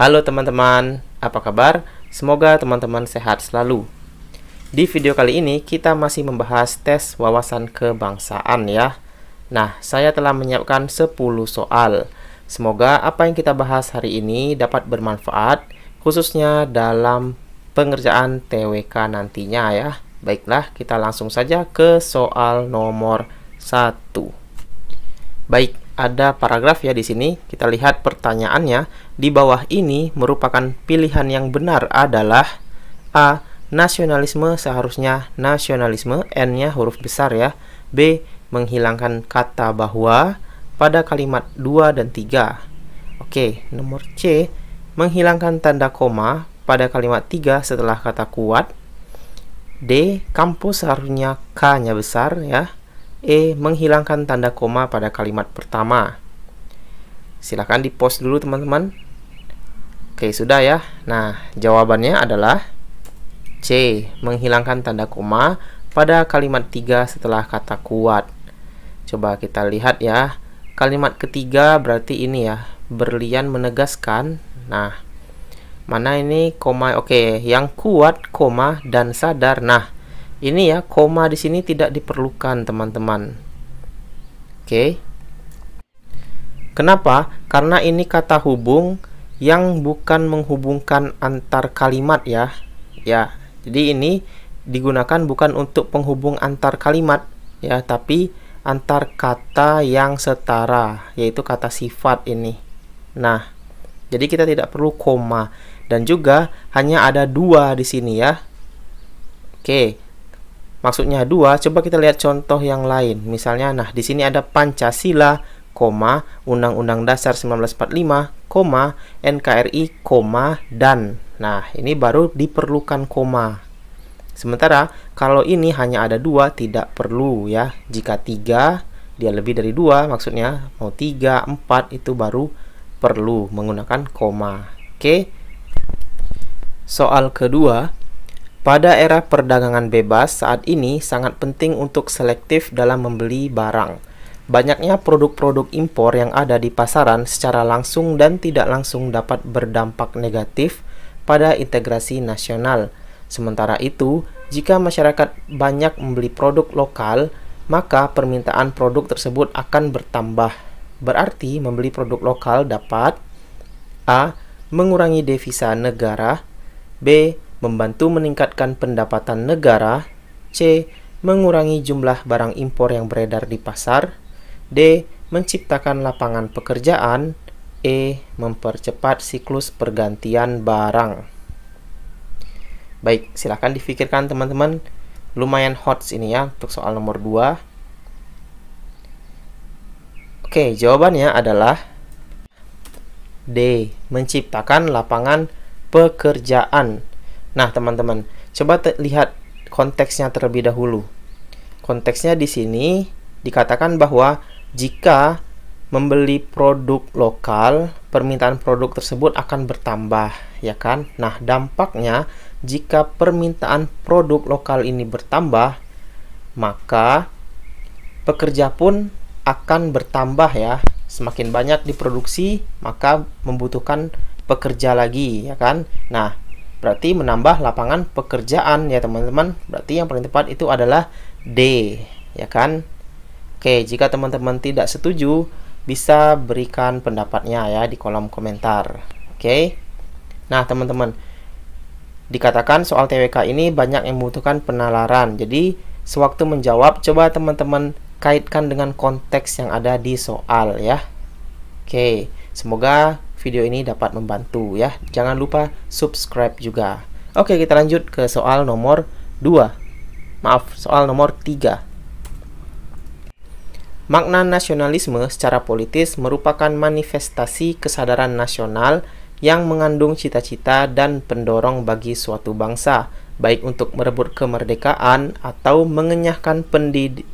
Halo teman-teman, apa kabar? Semoga teman-teman sehat selalu. Di video kali ini kita masih membahas tes wawasan kebangsaan ya. Nah, saya telah menyiapkan 10 soal. Semoga apa yang kita bahas hari ini dapat bermanfaat khususnya dalam pengerjaan TWK nantinya ya. Baiklah, kita langsung saja ke soal nomor 1. Baik, ada paragraf ya di sini. Kita lihat pertanyaannya. Di bawah ini merupakan pilihan yang benar adalah A. Nasionalisme seharusnya nasionalisme, N-nya huruf besar ya. B. Menghilangkan kata bahwa pada kalimat 2 dan 3. Oke, nomor C. Menghilangkan tanda koma pada kalimat 3 setelah kata kuat. D. Kampus seharusnya K-nya besar ya. E. Menghilangkan tanda koma pada kalimat pertama. Silahkan di post dulu teman-teman. Oke, sudah ya. Nah, jawabannya adalah C. Menghilangkan tanda koma pada kalimat tiga setelah kata kuat. Coba kita lihat ya. Kalimat ketiga berarti ini ya. Berlian menegaskan. Nah, mana ini koma? Oke, yang kuat, koma, dan sadar. Nah, ini ya koma di sini tidak diperlukan teman-teman oke kenapa karena ini kata hubung yang bukan menghubungkan antar kalimat ya ya jadi ini digunakan bukan untuk penghubung antar kalimat ya tapi antar kata yang setara yaitu kata sifat ini nah jadi kita tidak perlu koma dan juga hanya ada dua di sini ya oke maksudnya dua, coba kita lihat contoh yang lain. Misalnya, nah di sini ada Pancasila, koma, Undang-Undang Dasar 1945, koma, NKRI, koma, dan. Nah, ini baru diperlukan koma. Sementara kalau ini hanya ada dua tidak perlu ya. Jika tiga dia lebih dari dua maksudnya mau tiga empat itu baru perlu menggunakan koma. Oke. Okay? Soal kedua, pada era perdagangan bebas, saat ini sangat penting untuk selektif dalam membeli barang. Banyaknya produk-produk impor yang ada di pasaran secara langsung dan tidak langsung dapat berdampak negatif pada integrasi nasional. Sementara itu, jika masyarakat banyak membeli produk lokal, maka permintaan produk tersebut akan bertambah. Berarti, membeli produk lokal dapat A. mengurangi devisa negara, B membantu meningkatkan pendapatan negara, C. mengurangi jumlah barang impor yang beredar di pasar, D. menciptakan lapangan pekerjaan, E. mempercepat siklus pergantian barang. Baik, silahkan difikirkan teman-teman. Lumayan hot ini ya untuk soal nomor 2. Oke, jawabannya adalah D. Menciptakan lapangan pekerjaan. Nah, teman-teman, coba lihat konteksnya terlebih dahulu. Konteksnya di sini dikatakan bahwa jika membeli produk lokal, permintaan produk tersebut akan bertambah, ya kan? Nah, dampaknya jika permintaan produk lokal ini bertambah, maka pekerja pun akan bertambah ya. Semakin banyak diproduksi, maka membutuhkan pekerja lagi, ya kan? Nah, berarti menambah lapangan pekerjaan ya teman-teman berarti yang paling tepat itu adalah D ya kan Oke jika teman-teman tidak setuju bisa berikan pendapatnya ya di kolom komentar Oke nah teman-teman dikatakan soal TWK ini banyak yang membutuhkan penalaran jadi sewaktu menjawab coba teman-teman kaitkan dengan konteks yang ada di soal ya Oke semoga video ini dapat membantu ya. Jangan lupa subscribe juga. Oke, kita lanjut ke soal nomor 2. Maaf, soal nomor 3. Makna nasionalisme secara politis merupakan manifestasi kesadaran nasional yang mengandung cita-cita dan pendorong bagi suatu bangsa, baik untuk merebut kemerdekaan atau mengenyahkan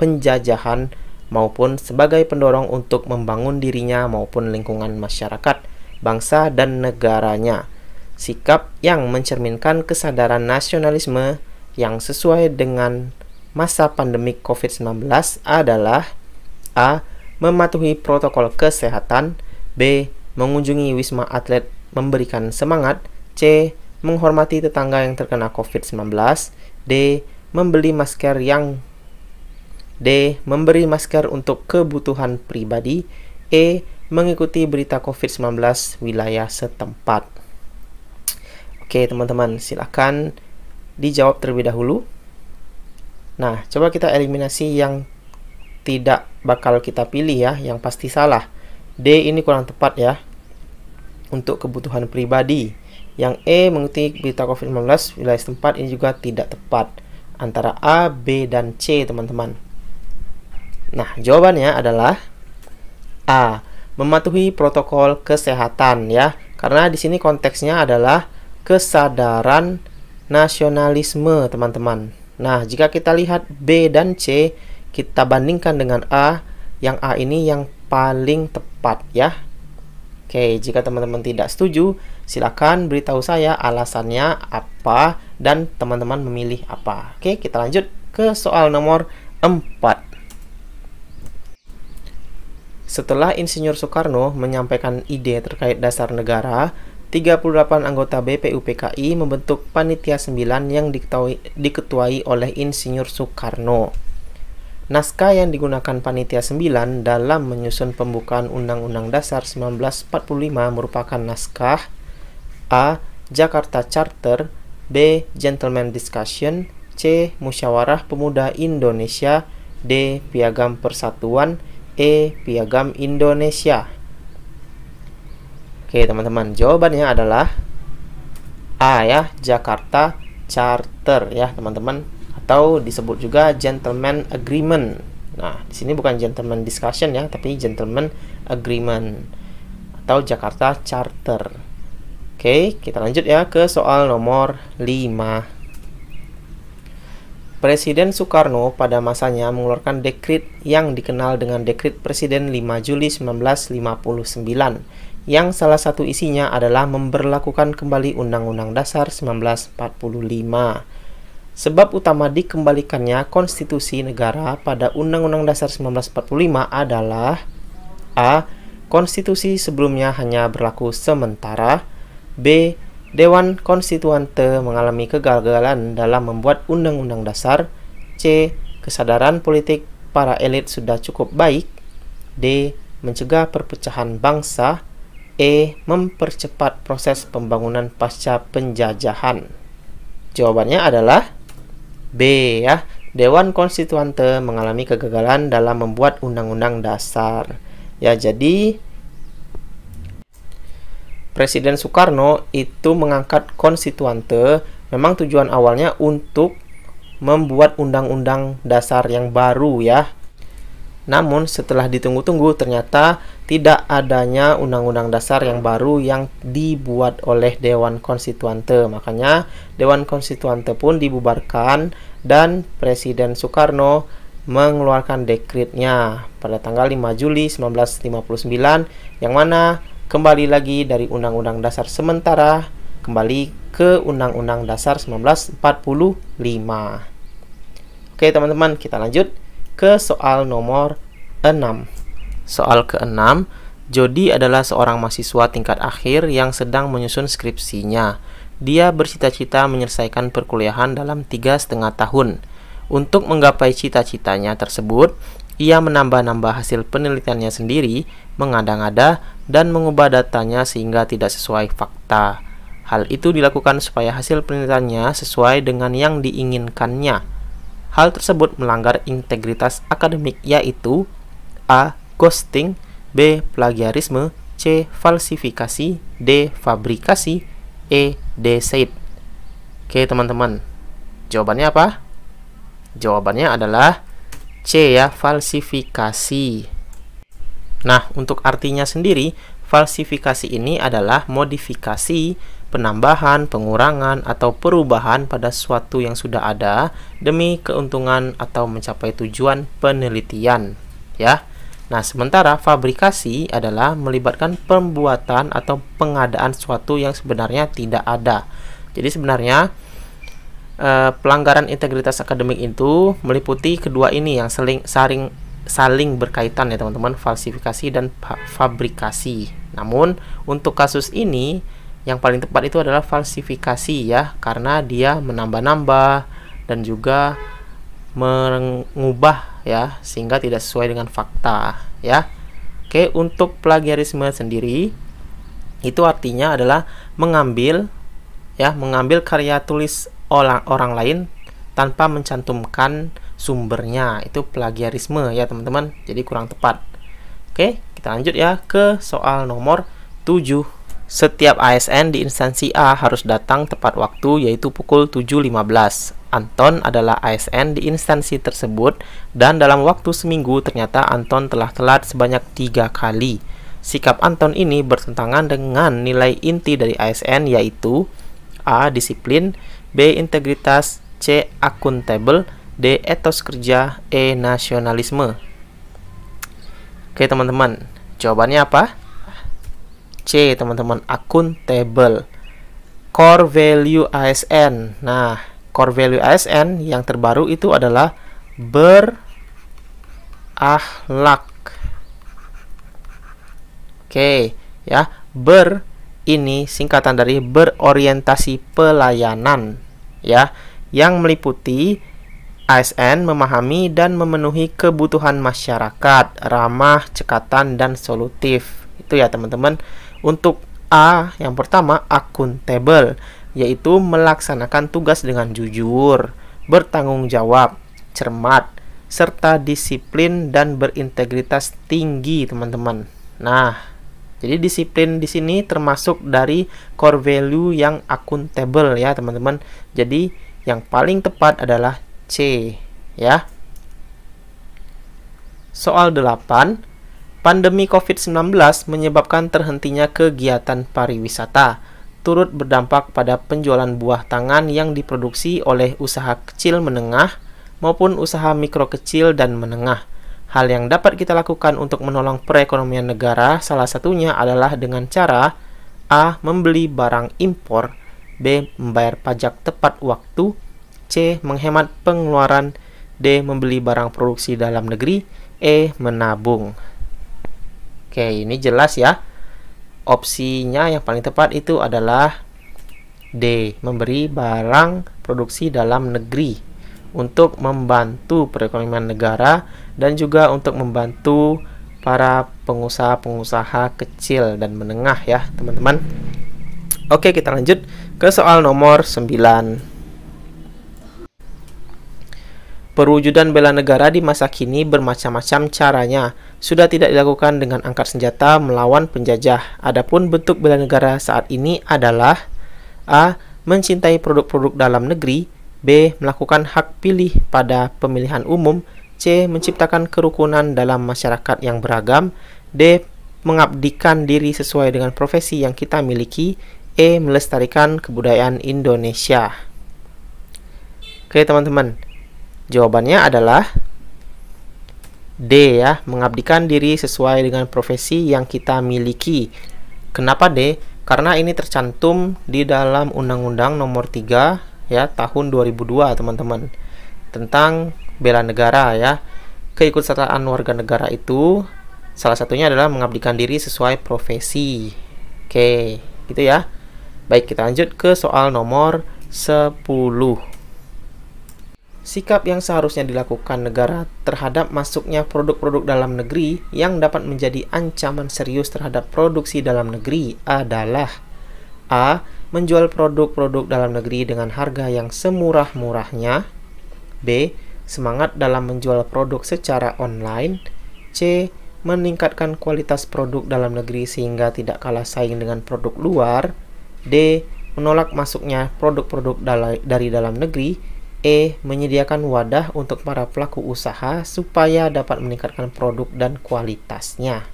penjajahan maupun sebagai pendorong untuk membangun dirinya maupun lingkungan masyarakat bangsa dan negaranya. Sikap yang mencerminkan kesadaran nasionalisme yang sesuai dengan masa pandemi COVID-19 adalah A. Mematuhi protokol kesehatan B. Mengunjungi wisma atlet memberikan semangat C. Menghormati tetangga yang terkena COVID-19 D. Membeli masker yang D. Memberi masker untuk kebutuhan pribadi E mengikuti berita COVID-19 wilayah setempat. Oke, teman-teman, silakan dijawab terlebih dahulu. Nah, coba kita eliminasi yang tidak bakal kita pilih ya, yang pasti salah. D ini kurang tepat ya. Untuk kebutuhan pribadi. Yang E mengikuti berita COVID-19 wilayah setempat ini juga tidak tepat. Antara A, B, dan C, teman-teman. Nah, jawabannya adalah A mematuhi protokol kesehatan ya. Karena di sini konteksnya adalah kesadaran nasionalisme, teman-teman. Nah, jika kita lihat B dan C, kita bandingkan dengan A, yang A ini yang paling tepat ya. Oke, jika teman-teman tidak setuju, silakan beritahu saya alasannya apa dan teman-teman memilih apa. Oke, kita lanjut ke soal nomor 4. Setelah Insinyur Soekarno menyampaikan ide terkait dasar negara, 38 anggota BPUPKI membentuk Panitia 9 yang diketuai, diketuai oleh Insinyur Soekarno. Naskah yang digunakan Panitia 9 dalam menyusun pembukaan Undang-Undang Dasar 1945 merupakan naskah A. Jakarta Charter B. Gentleman Discussion C. Musyawarah Pemuda Indonesia D. Piagam Persatuan E Piagam Indonesia. Oke, teman-teman, jawabannya adalah A ya, Jakarta Charter ya, teman-teman, atau disebut juga Gentleman Agreement. Nah, di sini bukan Gentleman Discussion ya, tapi Gentleman Agreement atau Jakarta Charter. Oke, kita lanjut ya ke soal nomor 5. Presiden Soekarno pada masanya mengeluarkan dekrit yang dikenal dengan Dekrit Presiden 5 Juli 1959 yang salah satu isinya adalah memberlakukan kembali Undang-Undang Dasar 1945. Sebab utama dikembalikannya konstitusi negara pada Undang-Undang Dasar 1945 adalah A. Konstitusi sebelumnya hanya berlaku sementara B Dewan Konstituante mengalami kegagalan dalam membuat undang-undang dasar. C. Kesadaran politik para elit sudah cukup baik. D. Mencegah perpecahan bangsa. E. Mempercepat proses pembangunan pasca penjajahan. Jawabannya adalah B ya. Dewan Konstituante mengalami kegagalan dalam membuat undang-undang dasar. Ya, jadi Presiden Soekarno itu mengangkat konstituante memang tujuan awalnya untuk membuat undang-undang dasar yang baru ya. Namun setelah ditunggu-tunggu ternyata tidak adanya undang-undang dasar yang baru yang dibuat oleh Dewan Konstituante. Makanya Dewan Konstituante pun dibubarkan dan Presiden Soekarno mengeluarkan dekretnya pada tanggal 5 Juli 1959 yang mana kembali lagi dari Undang-Undang Dasar sementara kembali ke Undang-Undang Dasar 1945. Oke, teman-teman, kita lanjut ke soal nomor 6. Soal ke-6, Jody adalah seorang mahasiswa tingkat akhir yang sedang menyusun skripsinya. Dia bercita-cita menyelesaikan perkuliahan dalam tiga setengah tahun. Untuk menggapai cita-citanya tersebut, ia menambah-nambah hasil penelitiannya sendiri, mengada-ngada, dan mengubah datanya sehingga tidak sesuai fakta. Hal itu dilakukan supaya hasil penelitiannya sesuai dengan yang diinginkannya. Hal tersebut melanggar integritas akademik yaitu A. Ghosting B. Plagiarisme C. Falsifikasi D. Fabrikasi E. Deceit Oke teman-teman, jawabannya apa? Jawabannya adalah C ya, falsifikasi. Nah, untuk artinya sendiri, falsifikasi ini adalah modifikasi, penambahan, pengurangan, atau perubahan pada suatu yang sudah ada demi keuntungan atau mencapai tujuan penelitian. Ya. Nah, sementara fabrikasi adalah melibatkan pembuatan atau pengadaan suatu yang sebenarnya tidak ada. Jadi sebenarnya eh, pelanggaran integritas akademik itu meliputi kedua ini yang seling, saring saling berkaitan ya teman-teman falsifikasi dan fabrikasi. Namun untuk kasus ini yang paling tepat itu adalah falsifikasi ya karena dia menambah-nambah dan juga mengubah ya sehingga tidak sesuai dengan fakta ya. Oke, untuk plagiarisme sendiri itu artinya adalah mengambil ya, mengambil karya tulis orang orang lain tanpa mencantumkan sumbernya itu plagiarisme ya teman-teman jadi kurang tepat oke kita lanjut ya ke soal nomor 7 setiap ASN di instansi A harus datang tepat waktu yaitu pukul 7.15 Anton adalah ASN di instansi tersebut dan dalam waktu seminggu ternyata Anton telah telat sebanyak tiga kali sikap Anton ini bertentangan dengan nilai inti dari ASN yaitu A. Disiplin B. Integritas C. Akuntabel D. Etos kerja E. Nasionalisme Oke teman-teman Jawabannya apa? C teman-teman Akuntabel Core Value ASN Nah Core Value ASN yang terbaru itu adalah ber Berahlak Oke ya Ber ini singkatan dari berorientasi pelayanan ya yang meliputi ASN memahami dan memenuhi kebutuhan masyarakat, ramah, cekatan, dan solutif. Itu ya teman-teman. Untuk A, yang pertama akuntabel, yaitu melaksanakan tugas dengan jujur, bertanggung jawab, cermat, serta disiplin dan berintegritas tinggi, teman-teman. Nah, jadi disiplin di sini termasuk dari core value yang akuntabel ya teman-teman. Jadi yang paling tepat adalah C ya. Soal 8. Pandemi COVID-19 menyebabkan terhentinya kegiatan pariwisata, turut berdampak pada penjualan buah tangan yang diproduksi oleh usaha kecil menengah maupun usaha mikro kecil dan menengah. Hal yang dapat kita lakukan untuk menolong perekonomian negara salah satunya adalah dengan cara A. Membeli barang impor B. Membayar pajak tepat waktu C. Menghemat pengeluaran D. Membeli barang produksi dalam negeri E. Menabung Oke, ini jelas ya. Opsinya yang paling tepat itu adalah D. Memberi barang produksi dalam negeri untuk membantu perekonomian negara dan juga untuk membantu para pengusaha-pengusaha kecil dan menengah ya, teman-teman. Oke, kita lanjut ke soal nomor 9. Perwujudan bela negara di masa kini bermacam-macam caranya. Sudah tidak dilakukan dengan angkat senjata melawan penjajah. Adapun bentuk bela negara saat ini adalah A. Mencintai produk-produk dalam negeri B. Melakukan hak pilih pada pemilihan umum C. Menciptakan kerukunan dalam masyarakat yang beragam D. Mengabdikan diri sesuai dengan profesi yang kita miliki E. Melestarikan kebudayaan Indonesia Oke teman-teman Jawabannya adalah D ya, mengabdikan diri sesuai dengan profesi yang kita miliki. Kenapa D? Karena ini tercantum di dalam Undang-Undang Nomor 3 ya tahun 2002, teman-teman. Tentang bela negara ya. Keikutsertaan warga negara itu salah satunya adalah mengabdikan diri sesuai profesi. Oke, gitu ya. Baik, kita lanjut ke soal nomor 10 sikap yang seharusnya dilakukan negara terhadap masuknya produk-produk dalam negeri yang dapat menjadi ancaman serius terhadap produksi dalam negeri adalah A. Menjual produk-produk dalam negeri dengan harga yang semurah-murahnya B. Semangat dalam menjual produk secara online C. Meningkatkan kualitas produk dalam negeri sehingga tidak kalah saing dengan produk luar D. Menolak masuknya produk-produk dari dalam negeri E. Menyediakan wadah untuk para pelaku usaha supaya dapat meningkatkan produk dan kualitasnya.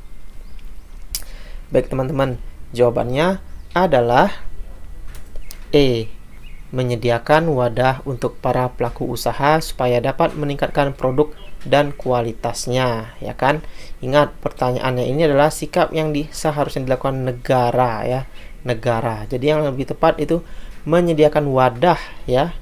Baik teman-teman, jawabannya adalah E. Menyediakan wadah untuk para pelaku usaha supaya dapat meningkatkan produk dan kualitasnya, ya kan? Ingat, pertanyaannya ini adalah sikap yang di, seharusnya dilakukan negara ya, negara. Jadi yang lebih tepat itu menyediakan wadah ya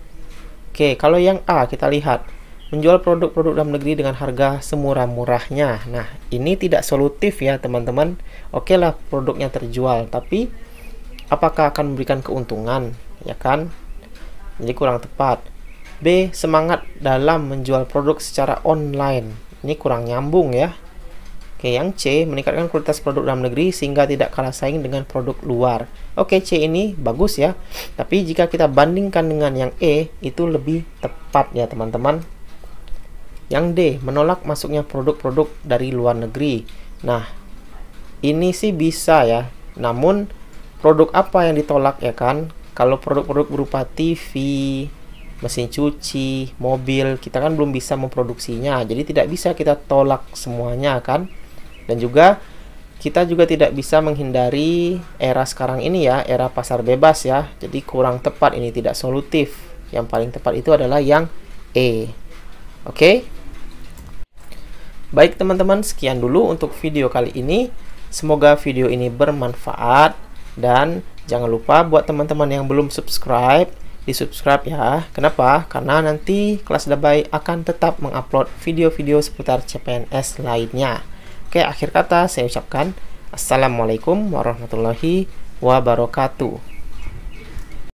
Oke, kalau yang A kita lihat menjual produk-produk dalam negeri dengan harga semurah-murahnya. Nah, ini tidak solutif ya, teman-teman. Oke lah produknya terjual, tapi apakah akan memberikan keuntungan, ya kan? Jadi kurang tepat. B. Semangat dalam menjual produk secara online. Ini kurang nyambung ya. Oke, yang C, meningkatkan kualitas produk dalam negeri sehingga tidak kalah saing dengan produk luar. Oke, C ini bagus ya. Tapi jika kita bandingkan dengan yang E, itu lebih tepat ya teman-teman. Yang D, menolak masuknya produk-produk dari luar negeri. Nah, ini sih bisa ya. Namun, produk apa yang ditolak ya kan? Kalau produk-produk berupa TV, mesin cuci, mobil, kita kan belum bisa memproduksinya. Jadi tidak bisa kita tolak semuanya kan? Dan juga kita juga tidak bisa menghindari era sekarang ini ya, era pasar bebas ya. Jadi kurang tepat ini tidak solutif. Yang paling tepat itu adalah yang E. Oke? Okay? Baik teman-teman, sekian dulu untuk video kali ini. Semoga video ini bermanfaat dan jangan lupa buat teman-teman yang belum subscribe di subscribe ya. Kenapa? Karena nanti kelas Dabai akan tetap mengupload video-video seputar CPNS lainnya. Oke, akhir kata saya ucapkan Assalamualaikum warahmatullahi wabarakatuh.